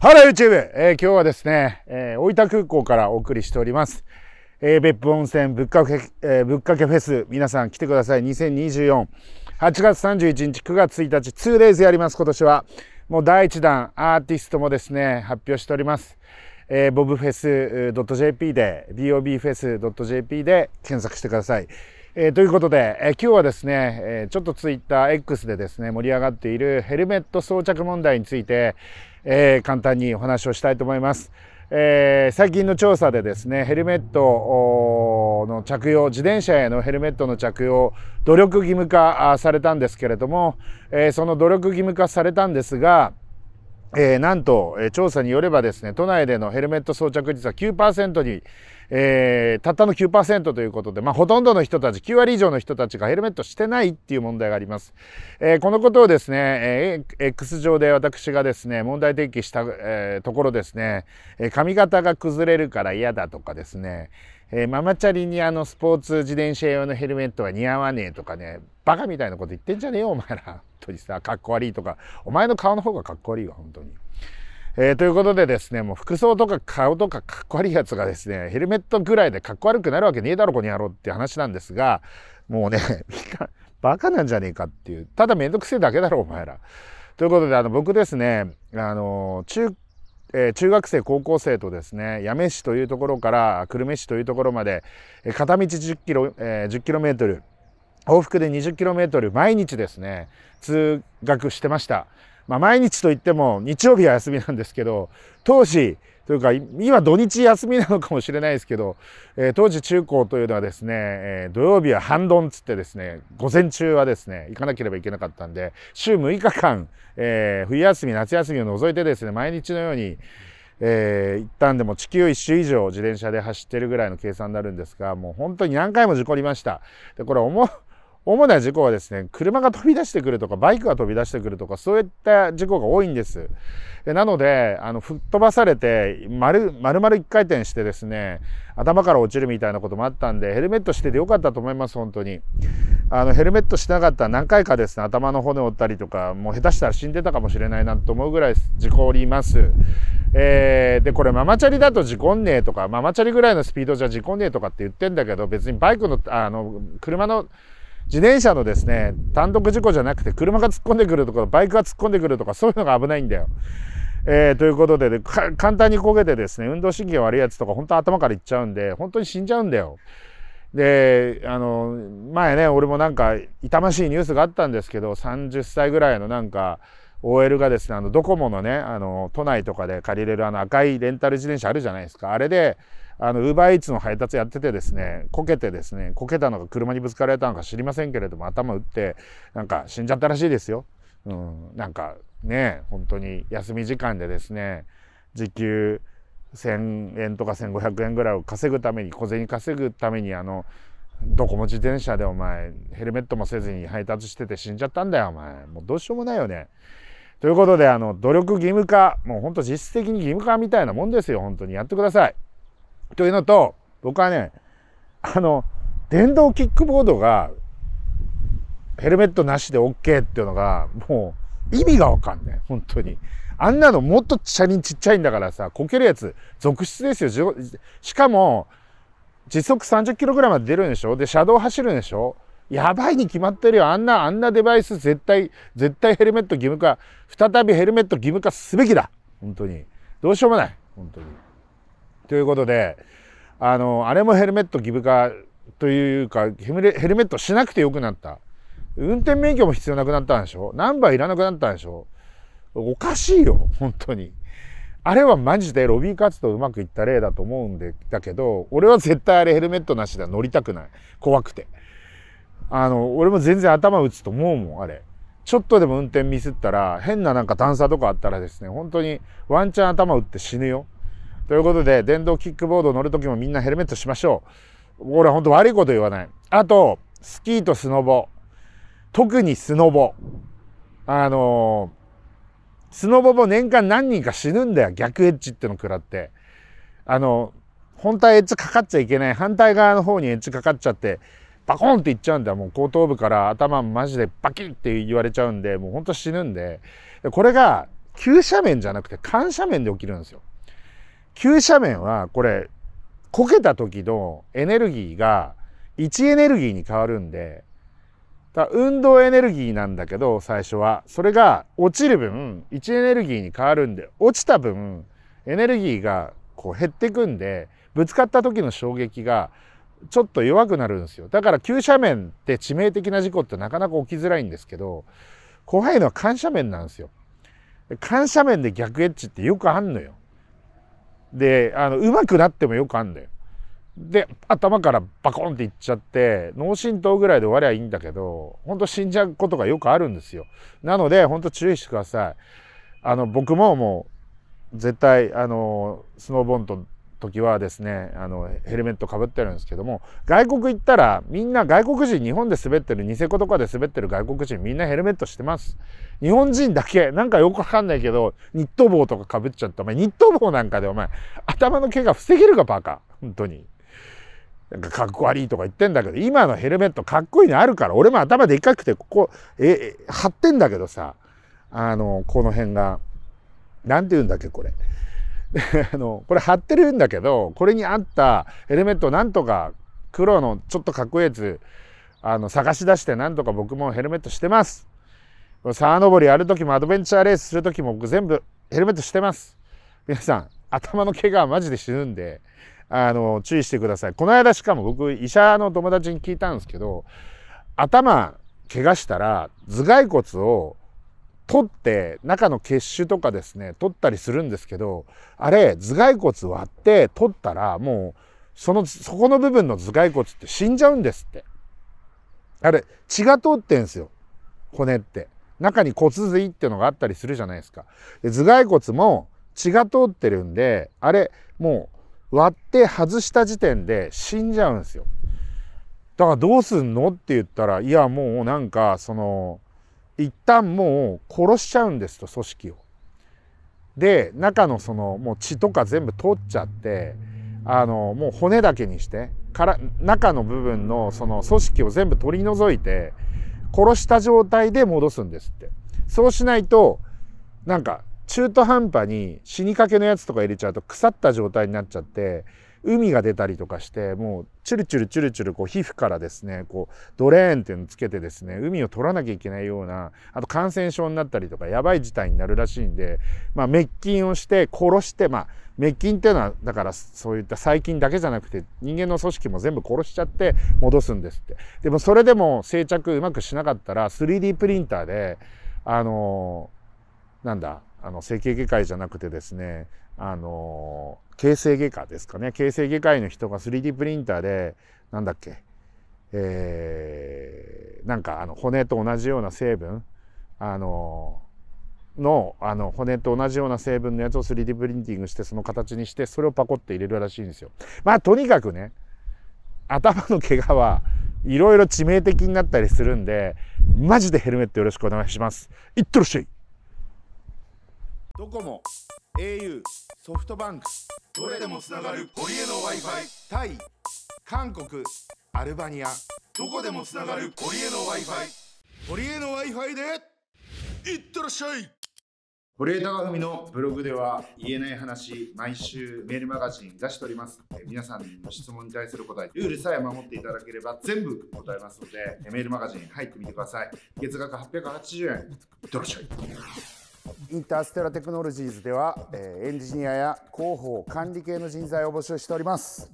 ハロー YouTube、えー、今日はですね、えー、大分空港からお送りしております。えー、別府温泉ぶっかけ、えー、ぶっかけフェス、皆さん来てください。2024。8月31日、9月1日、2レイズやります、今年は。もう第1弾、アーティストもですね、発表しております。えー、ボブフェス .jp で、bobfes.jp で検索してください。えー、ということで、えー、今日はですね、えー、ちょっとツイッター X でですね、盛り上がっているヘルメット装着問題について、え簡単にお話をしたいと思います。え最近の調査でですね、ヘルメットの着用、自転車へのヘルメットの着用、努力義務化されたんですけれども、えその努力義務化されたんですが、えなんと、え調査によればですね、都内でのヘルメット装着率は9%にえー、たったの9%ということで、まあ、ほとんどの人たち9割以上の人たちがヘルメットしてないっていう問題があります、えー、このことをですね、え X 上で私がですね問題提起した、えところですね、髪型が崩れるから嫌だとかですねえー、ママチャリにあのスポーツ自転車用のヘルメットは似合わねえとかねバカみたいなこと言ってんじゃねえよお前ら本当にさかっこ悪いとかお前の顔の方がかっこ悪いわ本当にえー、ということでですね、もう服装とか顔とかかっこ悪いやつがですね、ヘルメットぐらいでかっこ悪くなるわけねえだろ、この野郎って話なんですが、もうね、バカなんじゃねえかっていう、ただめんどくせえだけだろ、お前ら。ということで、あの、僕ですね、あの、中、えー、中学生、高校生とですね、八女市というところから久留米市というところまで、え片道10キロ、えー、10キロメートル、往復で20キロメートル毎日ですね、通学してました。まあ、毎日といっても日曜日は休みなんですけど、当時、というか今土日休みなのかもしれないですけど、えー、当時中高というのはですね、えー、土曜日は半ドつってですね午前中はですね行かなければいけなかったんで週6日間、えー、冬休み夏休みを除いてですね毎日のように、えー、一旦でも地球一周以上自転車で走ってるぐらいの計算になるんですがもう本当に何回も事故りました。でこれ思う主な事故はですね、車が飛び出してくるとか、バイクが飛び出してくるとか、そういった事故が多いんです。なので、あの、吹っ飛ばされて、丸、丸々一回転してですね、頭から落ちるみたいなこともあったんで、ヘルメットしててよかったと思います、本当に。あの、ヘルメットしなかったら何回かですね、頭の骨折ったりとか、もう下手したら死んでたかもしれないなと思うぐらい事故おります。えー、で、これママチャリだと事故んねえとか、ママチャリぐらいのスピードじゃ事故んねえとかって言ってんだけど、別にバイクの、あの、車の、自転車のですね、単独事故じゃなくて、車が突っ込んでくるとか、バイクが突っ込んでくるとか、そういうのが危ないんだよ。えー、ということで、ね、簡単に焦げてですね、運動神経悪いやつとか、本当頭からいっちゃうんで、本当に死んじゃうんだよ。で、あの、前ね、俺もなんか、痛ましいニュースがあったんですけど、30歳ぐらいのなんか、OL がですね、あの、ドコモのね、あの、都内とかで借りれるあの赤いレンタル自転車あるじゃないですか。あれで、あの、ウーバーイーツの配達やっててですね、こけてですね、こけたのか車にぶつかられたのか知りませんけれども、頭打って、なんか死んじゃったらしいですよ。うん、なんかね、本当に休み時間でですね、時給1000円とか1500円ぐらいを稼ぐために、小銭稼ぐために、あの、どこも自転車でお前、ヘルメットもせずに配達してて死んじゃったんだよ、お前。もうどうしようもないよね。ということで、あの、努力義務化、もう本当実質的に義務化みたいなもんですよ、本当に。やってください。というのと、僕はね、あの、電動キックボードがヘルメットなしで OK っていうのが、もう意味がわかんない。本当に。あんなのもっと車輪ちっちゃいんだからさ、こけるやつ続出ですよ。しかも、時速30キロぐらいまで出るんでしょで、車道走るんでしょやばいに決まってるよ。あんな、あんなデバイス絶対、絶対ヘルメット義務化。再びヘルメット義務化すべきだ。本当に。どうしようもない。本当に。ということであのあれもヘルメット義務化というかヘルメットしなくてよくなった運転免許も必要なくなったんでしょナンバーいらなくなったんでしょおかしいよ本当にあれはマジでロビー活動うまくいった例だと思うんでだけど俺は絶対あれヘルメットなしでは乗りたくない怖くてあの俺も全然頭打つと思うもんあれちょっとでも運転ミスったら変ななんか段差とかあったらですね本当にワンチャン頭打って死ぬよということで電動キックボード乗る時もみんなヘルメットしましょう俺は本当悪いこと言わないあとスキーとスノボ特にスノボあのー、スノボも年間何人か死ぬんだよ逆エッジっての食らってあの本体エッジかかっちゃいけない反対側の方にエッジかかっちゃってバコンっていっちゃうんだもう後頭部から頭マジでバキンって言われちゃうんでもうほんと死ぬんでこれが急斜面じゃなくて緩斜面で起きるんですよ急斜面はこれこけた時のエネルギーが位置エネルギーに変わるんでだ運動エネルギーなんだけど最初はそれが落ちる分位置エネルギーに変わるんで落ちた分エネルギーがこう減ってくんでぶつかった時の衝撃がちょっと弱くなるんですよだから急斜面って致命的な事故ってなかなか起きづらいんですけど怖いのは緩斜面なんですよ緩斜面で逆エッジってよくあんのよであの上手くなってもよくあんだよ。で頭からバコンっていっちゃって脳震盪ぐらいで終わりゃいいんだけど本当死んじゃうことがよくあるんですよ。なので本当注意してください。あの僕ももう絶対あのスノーボント時はですねあのヘルメットかぶってるんですけども外国行ったらみんな外国人日本で滑ってるニセコとかで滑ってる外国人みんなヘルメットしてます日本人だけなんかよくわかんないけどニット帽とかかぶっちゃったお前ニット帽なんかでお前頭の毛が防げるかバカ本当になんかかっこ悪いとか言ってんだけど今のヘルメットかっこいいのあるから俺も頭でっかくてここえ貼ってんだけどさあのこの辺が何て言うんだっけこれ あのこれ貼ってるんだけどこれに合ったヘルメットをなんとか黒のちょっとかっこいいやつあの探し出してなんとか僕もヘルメットしてます沢登りやる時もアドベンチャーレースする時も僕全部ヘルメットしてます皆さん頭の怪我はマジで死ぬんであの注意してくださいこの間しかも僕医者の友達に聞いたんですけど頭怪我したら頭蓋骨を取って中の血腫とかですね取ったりするんですけどあれ頭蓋骨割って取ったらもうそのそこの部分の頭蓋骨って死んじゃうんですってあれ血が通ってんすよ骨って中に骨髄ってのがあったりするじゃないですかで頭蓋骨も血が通ってるんであれもう割って外した時点で死んじゃうんですよだからどうすんのって言ったらいやもうなんかその一旦もう殺しちゃうんですと組織を。で中のそのもう血とか全部取っちゃってあのもう骨だけにしてから中の部分のその組織を全部取り除いて殺した状態で戻すんですって。そうしないとなんか中途半端に死にかけのやつとか入れちゃうと腐った状態になっちゃって海が出たりとかしてもうチュルチュルチュルチュルこう皮膚からですねこうドレーンっていうのつけてですね海を取らなきゃいけないようなあと感染症になったりとかやばい事態になるらしいんで、まあ、滅菌をして殺してまあ滅菌っていうのはだからそういった細菌だけじゃなくて人間の組織も全部殺しちゃって戻すんですってでもそれでも生着うまくしなかったら 3D プリンターであのなんだあの整形外科医じゃなくてですねあの形成外科ですかね形成外科医の人が 3D プリンターでなんだっけえー、なんかあの骨と同じような成分あののあの骨と同じような成分のやつを 3D プリンティングしてその形にしてそれをパコって入れるらしいんですよ。まあとにかくね頭の怪我はいろいろ致命的になったりするんでマジでヘルメットよろしくお願いします。いってらっしゃいどこも au ソフトバンクどれでもつながる堀江の w i f i タイ韓国アルバニアどこでもつながる堀江の w i f i 堀江の w i f i でいってらっしゃい堀江貴文のブログでは言えない話毎週メールマガジン出しております皆さんの質問に対する答えルールさえ守っていただければ全部答えますのでメールマガジン入ってみてください月額880円いってらっしゃいインターステラテクノロジーズでは、えー、エンジニアや広報管理系の人材を募集しております